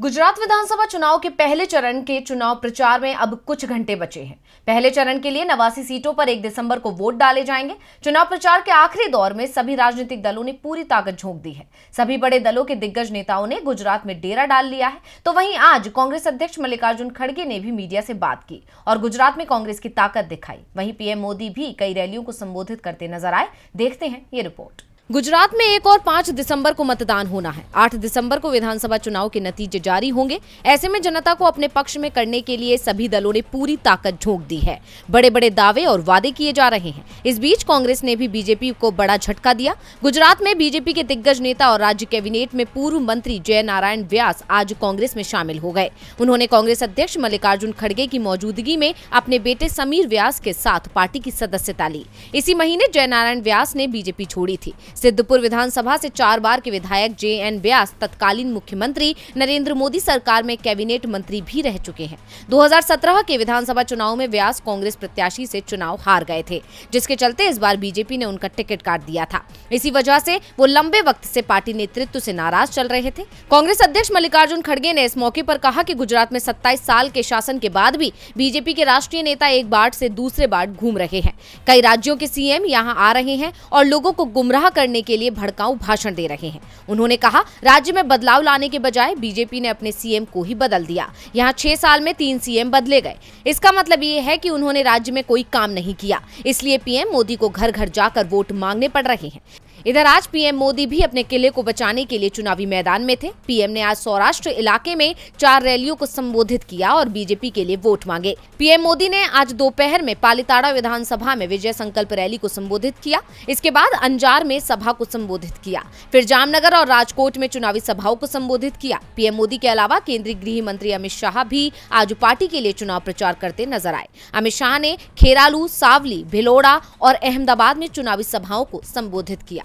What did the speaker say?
गुजरात विधानसभा चुनाव के पहले चरण के चुनाव प्रचार में अब कुछ घंटे बचे हैं पहले चरण के लिए नवासी सीटों पर 1 दिसंबर को वोट डाले जाएंगे चुनाव प्रचार के आखिरी दौर में सभी राजनीतिक दलों ने पूरी ताकत झोंक दी है सभी बड़े दलों के दिग्गज नेताओं ने गुजरात में डेरा डाल लिया है तो वहीं आज कांग्रेस अध्यक्ष मल्लिकार्जुन खड़गे ने भी मीडिया से बात की और गुजरात में कांग्रेस की ताकत दिखाई वहीं पीएम मोदी भी कई रैलियों को संबोधित करते नजर आए देखते हैं ये रिपोर्ट गुजरात में एक और पाँच दिसंबर को मतदान होना है आठ दिसंबर को विधानसभा चुनाव के नतीजे जारी होंगे ऐसे में जनता को अपने पक्ष में करने के लिए सभी दलों ने पूरी ताकत झोंक दी है बड़े बड़े दावे और वादे किए जा रहे हैं इस बीच कांग्रेस ने भी बीजेपी को बड़ा झटका दिया गुजरात में बीजेपी के दिग्गज नेता और राज्य कैबिनेट में पूर्व मंत्री जय नारायण व्यास आज कांग्रेस में शामिल हो गए उन्होंने कांग्रेस अध्यक्ष मल्लिकार्जुन खड़गे की मौजूदगी में अपने बेटे समीर व्यास के साथ पार्टी की सदस्यता ली इसी महीने जय नारायण व्यास ने बीजेपी छोड़ी थी सिद्धपुर विधानसभा से चार बार के विधायक जे एन ब्यास तत्कालीन मुख्यमंत्री नरेंद्र मोदी सरकार में कैबिनेट मंत्री भी रह चुके हैं 2017 के विधानसभा चुनाव में व्यास कांग्रेस प्रत्याशी से चुनाव हार गए थे जिसके चलते इस बार बीजेपी ने उनका टिकट काट दिया था इसी वजह से वो लंबे वक्त से पार्टी नेतृत्व से नाराज चल रहे थे कांग्रेस अध्यक्ष मल्लिकार्जुन खड़गे ने इस मौके पर कहा की गुजरात में सत्ताईस साल के शासन के बाद भी बीजेपी के राष्ट्रीय नेता एक बार से दूसरे बार घूम रहे हैं कई राज्यों के सीएम यहाँ आ रहे हैं और लोगों को गुमराह कर करने के लिए भड़काऊ भाषण दे रहे हैं उन्होंने कहा राज्य में बदलाव लाने के बजाय बीजेपी ने अपने सीएम को ही बदल दिया यहाँ छह साल में तीन सीएम बदले गए इसका मतलब ये है की उन्होंने राज्य में कोई काम नहीं किया इसलिए पीएम मोदी को घर घर जाकर वोट मांगने पड़ रहे हैं इधर आज पीएम मोदी भी अपने किले को बचाने के लिए चुनावी मैदान में थे पीएम ने आज सौराष्ट्र इलाके में चार रैलियों को संबोधित किया और बीजेपी के लिए वोट मांगे पीएम मोदी ने आज दोपहर में पालीताड़ा विधानसभा में विजय संकल्प रैली को संबोधित किया इसके बाद अंजार में सभा को संबोधित किया फिर जामनगर और राजकोट में चुनावी सभाओं को संबोधित किया पीएम मोदी के अलावा केंद्रीय गृह मंत्री अमित शाह भी आज पार्टी के लिए चुनाव प्रचार करते नजर आए अमित शाह ने खेरालू सावली भिलोड़ा और अहमदाबाद में चुनावी सभाओं को संबोधित किया